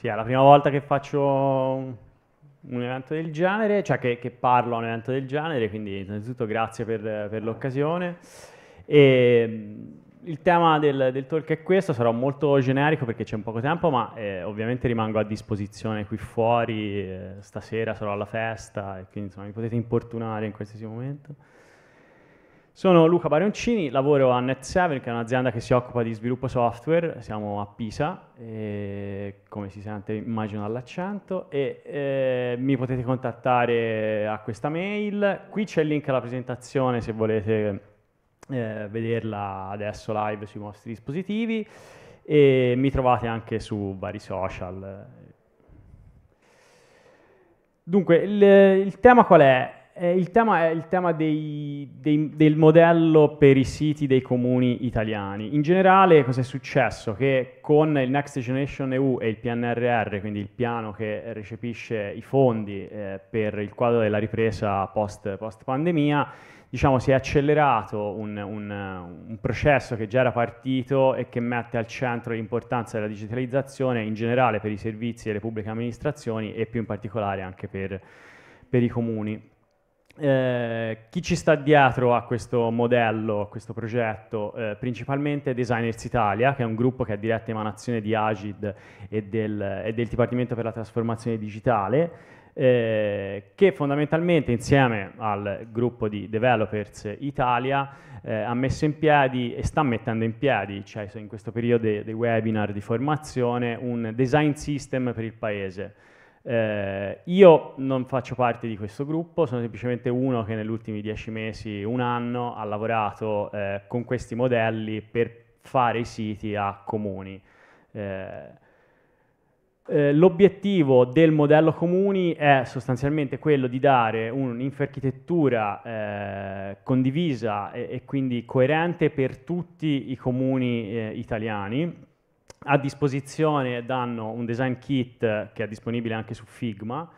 Sì, è la prima volta che faccio un, evento del genere, cioè che, che, parlo a un evento del genere, quindi innanzitutto grazie per, per l'occasione. E, il tema del, del, talk è questo, sarò molto generico perché c'è un poco tempo, ma eh, ovviamente rimango a disposizione qui fuori, eh, stasera sarò alla festa, quindi insomma, mi potete importunare in qualsiasi momento. Sono Luca Barioncini, lavoro a Net7 che è un'azienda che si occupa di sviluppo software, siamo a Pisa, e, come si sente immagino dall'accento, e eh, mi potete contattare a questa mail. Qui c'è il link alla presentazione se volete eh, vederla adesso live sui vostri dispositivi e mi trovate anche su vari social. Dunque, il, il tema qual è? Eh, il tema è il tema dei, dei, del modello per i siti dei comuni italiani. In generale cosa è successo? Che con il Next Generation EU e il PNRR, quindi il piano che recepisce i fondi eh, per il quadro della ripresa post, post pandemia, diciamo, si è accelerato un, un, un, processo che già era partito e che mette al centro l'importanza della digitalizzazione in generale per i servizi delle pubbliche amministrazioni e più in particolare anche per, per i comuni. Eh, chi ci sta dietro a questo modello, a questo progetto? Eh, principalmente Designers Italia, che è un gruppo che è diretta emanazione di Agid e del, e del Dipartimento per la Trasformazione Digitale, eh, che fondamentalmente insieme al gruppo di Developers Italia eh, ha messo in piedi e sta mettendo in piedi, cioè in questo periodo dei webinar di formazione, un design system per il paese eh, io non faccio parte di questo gruppo, sono semplicemente uno che negli ultimi dieci mesi, un anno, ha lavorato eh, con questi modelli per fare i siti a comuni. Eh, eh l'obiettivo del modello comuni è sostanzialmente quello di dare un'infarchitettura eh, condivisa e, e, quindi coerente per tutti i comuni eh, italiani a disposizione danno un design kit che è disponibile anche su Figma,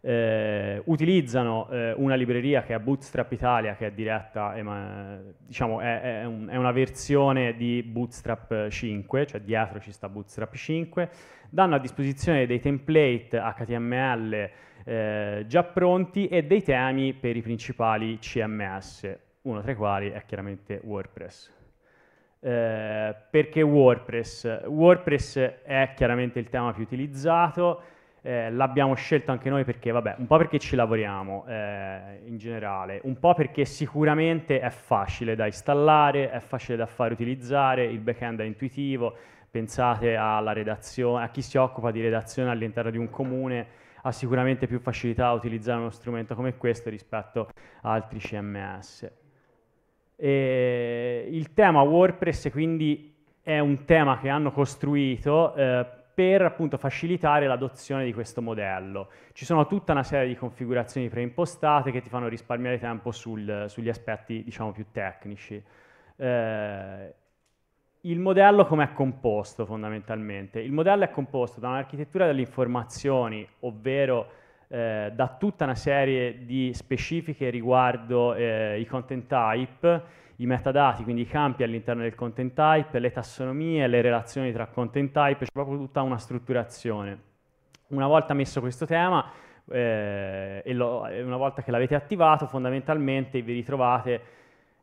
eh, utilizzano eh, una libreria che è Bootstrap Italia, che è diretta, eh, diciamo, è, è, un, è, una versione di Bootstrap 5, cioè dietro ci sta Bootstrap 5, danno a disposizione dei template HTML eh, già pronti e dei temi per i principali CMS, uno tra i quali è chiaramente WordPress. Eh, perché WordPress? WordPress è chiaramente il tema più utilizzato, eh, l'abbiamo scelto anche noi perché, vabbè, un po' perché ci lavoriamo eh, in generale, un po' perché sicuramente è facile da installare, è facile da fare utilizzare, il backend è intuitivo, pensate alla redazione, a chi si occupa di redazione all'interno di un comune, ha sicuramente più facilità a utilizzare uno strumento come questo rispetto a altri CMS. E eh, il tema WordPress quindi è un tema che hanno costruito eh, per appunto facilitare l'adozione di questo modello. Ci sono tutta una serie di configurazioni preimpostate che ti fanno risparmiare tempo sul, sugli aspetti diciamo più tecnici. Eh, il modello come è composto fondamentalmente? Il modello è composto da un'architettura delle informazioni, ovvero eh, da tutta una serie di specifiche riguardo eh, i content type, i metadati, quindi i campi all'interno del content type, le tassonomie, le relazioni tra content type, c'è proprio tutta una strutturazione. Una volta messo questo tema, eh, e lo, una volta che l'avete attivato, fondamentalmente vi ritrovate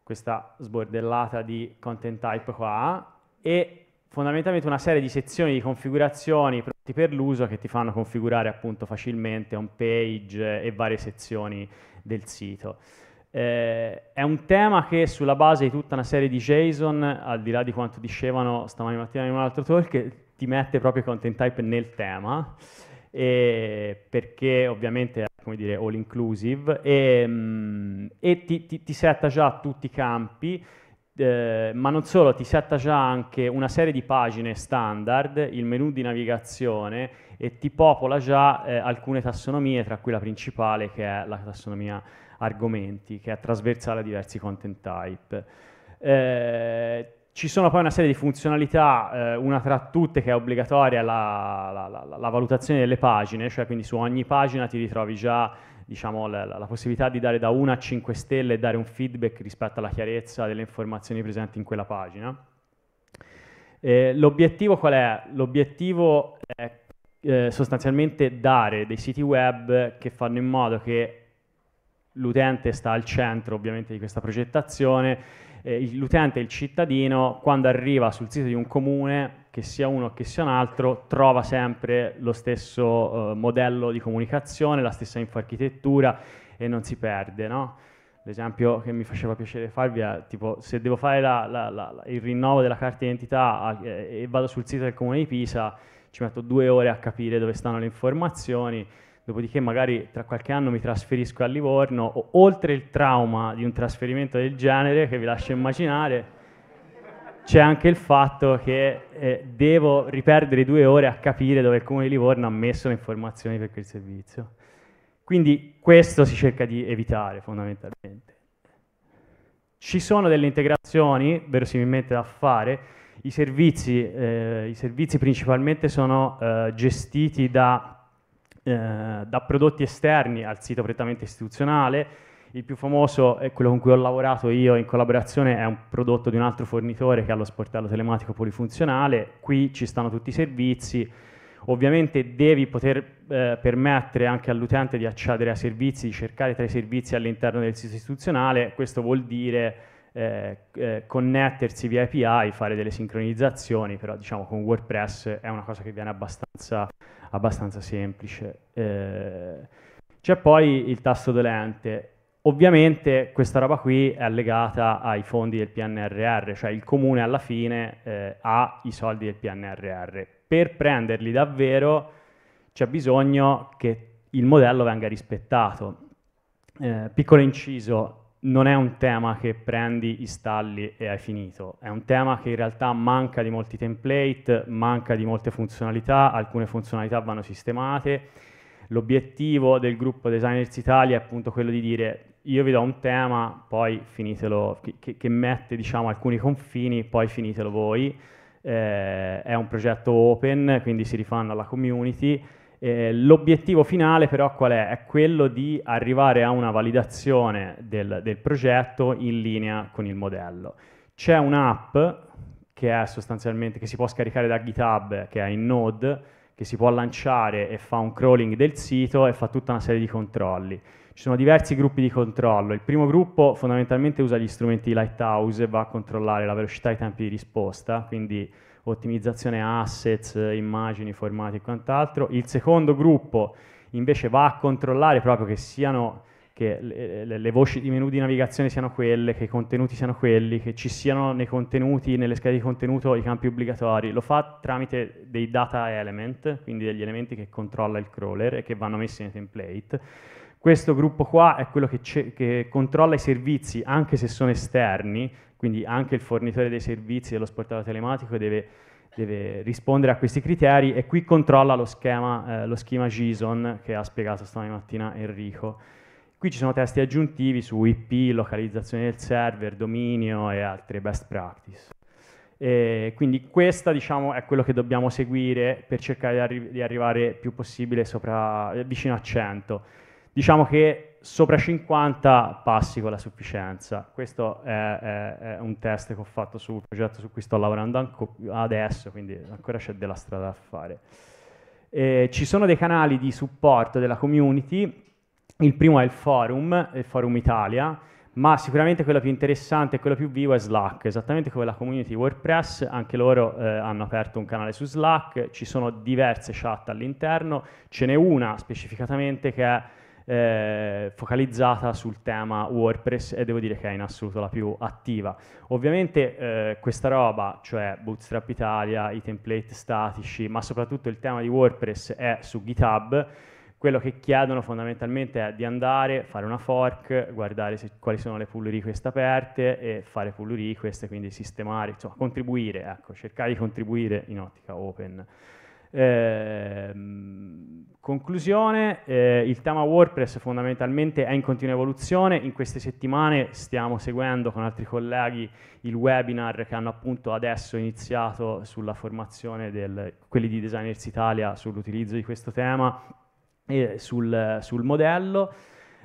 questa sbordellata di content type qua e fondamentalmente una serie di sezioni di configurazioni per l'uso che ti fanno configurare appunto facilmente home page e varie sezioni del sito. Eh, è un tema che sulla base di tutta una serie di JSON, al di là di quanto dicevano stamani mattina in un altro talk, ti mette proprio content type nel tema, perché ovviamente è come dire all inclusive e, mm, e ti, ti, ti setta già tutti i campi Ehm, ma non solo, ti setta già anche una serie di pagine standard, il menu di navigazione e ti popola già eh, alcune tassonomie, tra cui la principale che è la tassonomia argomenti, che è trasversale a diversi content type. Eh, ci sono poi una serie di funzionalità, eh, una tra tutte che è obbligatoria, la, la, la, la valutazione delle pagine, cioè quindi su ogni pagina ti ritrovi già diciamo, la, la, possibilità di dare da 1 a 5 stelle e dare un feedback rispetto alla chiarezza delle informazioni presenti in quella pagina. Eh, l'obiettivo qual è? L'obiettivo è eh, sostanzialmente dare dei siti web che fanno in modo che l'utente sta al centro ovviamente di questa progettazione, eh, l'utente, il cittadino, quando arriva sul sito di un comune che sia uno che sia un altro, trova sempre lo stesso eh, modello di comunicazione, la stessa infarchitettura e non si perde. No? L'esempio che mi faceva piacere farvi è tipo se devo fare la, la, la, il rinnovo della carta d'identità eh, e vado sul sito del comune di Pisa, ci metto due ore a capire dove stanno le informazioni, dopodiché magari tra qualche anno mi trasferisco a Livorno, o, oltre il trauma di un trasferimento del genere che vi lascio immaginare, c'è anche il fatto che eh, devo riperdere due ore a capire dove il Comune di Livorno ha messo le informazioni per quel servizio. Quindi questo si cerca di evitare fondamentalmente. Ci sono delle integrazioni verosimilmente da fare, i servizi, eh, i servizi principalmente sono eh, gestiti da, eh, da prodotti esterni al sito prettamente istituzionale, il più famoso è quello con cui ho lavorato io in collaborazione, è un prodotto di un altro fornitore che ha lo sportello telematico polifunzionale, qui ci stanno tutti i servizi, ovviamente devi poter eh, permettere anche all'utente di accedere a servizi, di cercare tra i servizi all'interno del sito istituzionale, questo vuol dire eh, eh, connettersi via API, fare delle sincronizzazioni, però diciamo con WordPress è una cosa che viene abbastanza, abbastanza semplice. Eh, c'è poi il tasto dolente, Ovviamente questa roba qui è legata ai fondi del PNRR, cioè il comune alla fine eh, ha i soldi del PNRR. Per prenderli davvero c'è bisogno che il modello venga rispettato. Eh, piccolo inciso, non è un tema che prendi, installi e hai finito, è un tema che in realtà manca di molti template, manca di molte funzionalità, alcune funzionalità vanno sistemate. L'obiettivo del gruppo Designers Italia è appunto quello di dire io vi do un tema, poi finitelo, che, che mette diciamo, alcuni confini, poi finitelo voi. Eh, è un progetto open, quindi si rifanno alla community. Eh, l'obiettivo finale però qual è? È quello di arrivare a una validazione del, del progetto in linea con il modello. C'è un'app che è sostanzialmente, che si può scaricare da GitHub, che è in Node, che si può lanciare e fa un crawling del sito e fa tutta una serie di controlli. Ci sono diversi gruppi di controllo. Il primo gruppo fondamentalmente usa gli strumenti di Lighthouse e va a controllare la velocità e i tempi di risposta, quindi ottimizzazione assets, immagini, formati e quant'altro. Il secondo gruppo invece va a controllare proprio che siano che le, le, voci di menu di navigazione siano quelle, che i contenuti siano quelli, che ci siano nei contenuti, nelle schede di contenuto i campi obbligatori, lo fa tramite dei data element, quindi degli elementi che controlla il crawler e che vanno messi nei template questo gruppo qua è quello che, c- che, controlla i servizi, anche se sono esterni, quindi anche il fornitore dei servizi dello sportello telematico deve, deve rispondere a questi criteri e qui controlla lo schema, eh, lo schema JSON che ha spiegato stamattina Enrico. Qui ci sono testi aggiuntivi su IP, localizzazione del server, dominio e altre best practice. E quindi questo diciamo, è quello che dobbiamo seguire per cercare di, arri- di arrivare più possibile sopra, vicino a 100 diciamo che sopra 50 passi con la sufficienza. Questo è, è, è, un test che ho fatto sul progetto su cui sto lavorando adesso, quindi ancora c'è della strada da fare. Eh, ci sono dei canali di supporto della community, il primo è il forum, il forum Italia, ma sicuramente quello più interessante e quello più vivo è Slack, esattamente come la community WordPress, anche loro eh, hanno aperto un canale su Slack, ci sono diverse chat all'interno, ce n'è una specificatamente che è eh, focalizzata sul tema WordPress e devo dire che è in assoluto la più attiva. Ovviamente eh, questa roba, cioè Bootstrap Italia, i template statici, ma soprattutto il tema di WordPress è su GitHub quello che chiedono fondamentalmente è di andare, fare una fork, guardare se, quali sono le pull request aperte e fare pull request, quindi sistemare, insomma, contribuire, ecco, cercare di contribuire in ottica open. Ehm, conclusione, eh, il tema WordPress fondamentalmente è in continua evoluzione, in queste settimane stiamo seguendo con altri colleghi il webinar che hanno appunto adesso iniziato sulla formazione di quelli di Designers Italia sull'utilizzo di questo tema e sul, sul modello.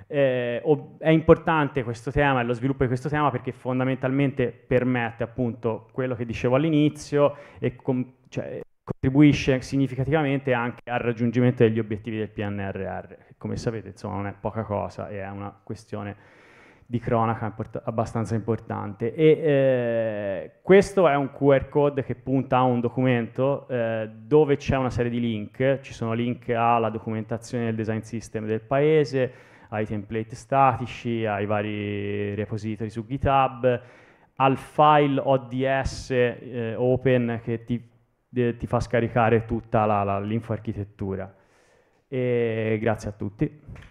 Eh, è importante questo tema e lo sviluppo di questo tema perché fondamentalmente permette appunto quello che dicevo all'inizio e con, cioè, contribuisce significativamente anche al raggiungimento degli obiettivi del PNRR, che come sapete insomma, non è poca cosa e è una questione di cronaca import abbastanza importante. E, eh, questo è un QR code che punta a un documento eh, dove c'è una serie di link, ci sono link alla documentazione del design system del paese, ai template statici, ai vari repository su GitHub, al file ODS eh, open che ti de, ti fa scaricare tutta la, la, l'infoarchitettura. E grazie a tutti.